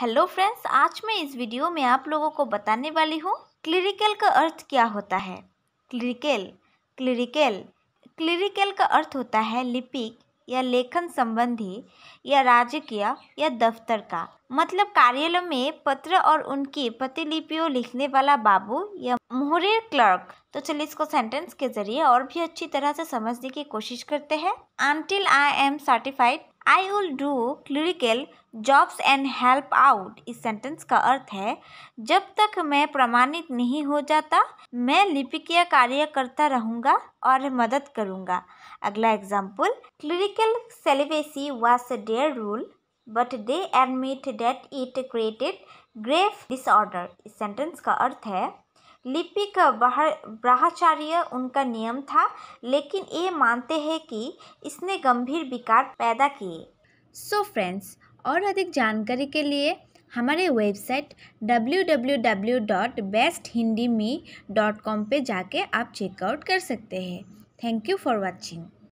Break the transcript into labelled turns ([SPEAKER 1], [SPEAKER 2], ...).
[SPEAKER 1] hello friends आज मैं इस वीडियो में आप लोगों को बताने वाली हूँ क्लिरिकल का अर्थ क्या होता है क्लिरिकल क्लिरिकल क्लिरिकल का अर्थ होता है लिपिक या लेखन संबंधी या राजकीय या दफ्तर का मतलब कार्यालय में पत्र और उनकी प्रतिलिपियों लिखने वाला बाबू या मोहरे क्लर्क तो चलिए इसको सेंटेंस के जरिए और भी अच्छी तरह से समझने की कोशिश करते हैं until I am certified I will do clinical jobs and help out इस सेंटेंस का अर्थ है जब तक मैं प्रमाणित नहीं हो जाता मैं लिपिकीय कार्य करता रहूँगा और मदद करूँगा अगला example clinical celibacy was their rule but they admit that it created grief disorder इस सेंटेंस का अर्थ है लिपिक ब्रह्मचार्य उनका नियम था लेकिन ये मानते हैं कि इसने गंभीर विकार पैदा किए सो फ्रेंड्स और अधिक जानकारी के लिए हमारे वेबसाइट कॉम पे जाके आप चेकआउट कर सकते हैं थैंक यू फॉर वाचिंग